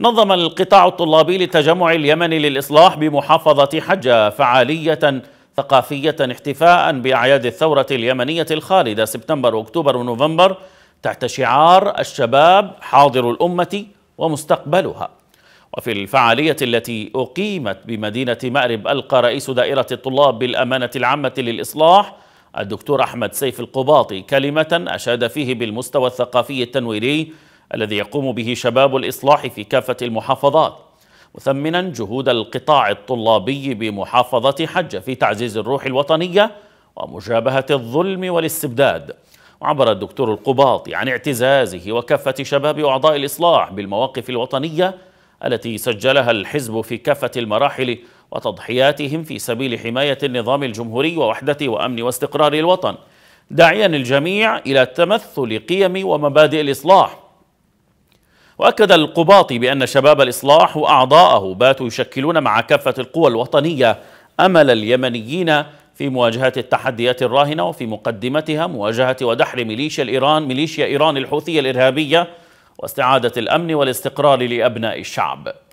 نظم القطاع الطلابي للتجمع اليمني للإصلاح بمحافظة حجة فعالية ثقافية احتفاء بأعياد الثورة اليمنية الخالدة سبتمبر أكتوبر ونوفمبر تحت شعار الشباب حاضر الأمة ومستقبلها وفي الفعالية التي أقيمت بمدينة مأرب ألقى رئيس دائرة الطلاب بالأمانة العامة للإصلاح الدكتور أحمد سيف القباطي كلمة أشاد فيه بالمستوى الثقافي التنويري الذي يقوم به شباب الإصلاح في كافة المحافظات مثمنا جهود القطاع الطلابي بمحافظة حجة في تعزيز الروح الوطنية ومجابهة الظلم والاستبداد وعبر الدكتور القباطي عن اعتزازه وكافة شباب أعضاء الإصلاح بالمواقف الوطنية التي سجلها الحزب في كافة المراحل وتضحياتهم في سبيل حماية النظام الجمهوري ووحده وأمن واستقرار الوطن داعيا الجميع إلى تمثل قيم ومبادئ الإصلاح واكد القباطي بان شباب الاصلاح واعضاءه باتوا يشكلون مع كافه القوى الوطنيه امل اليمنيين في مواجهه التحديات الراهنه وفي مقدمتها مواجهه ودحر ميليشيا الايران ميليشيا ايران الحوثيه الارهابيه واستعاده الامن والاستقرار لابناء الشعب